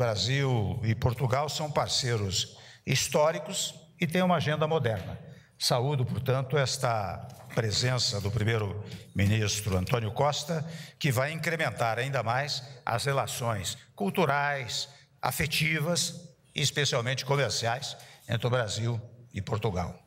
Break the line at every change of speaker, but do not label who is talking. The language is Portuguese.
Brasil e Portugal são parceiros históricos e têm uma agenda moderna. Saúdo, portanto, esta presença do primeiro-ministro Antônio Costa, que vai incrementar ainda mais as relações culturais, afetivas e especialmente comerciais entre o Brasil e Portugal.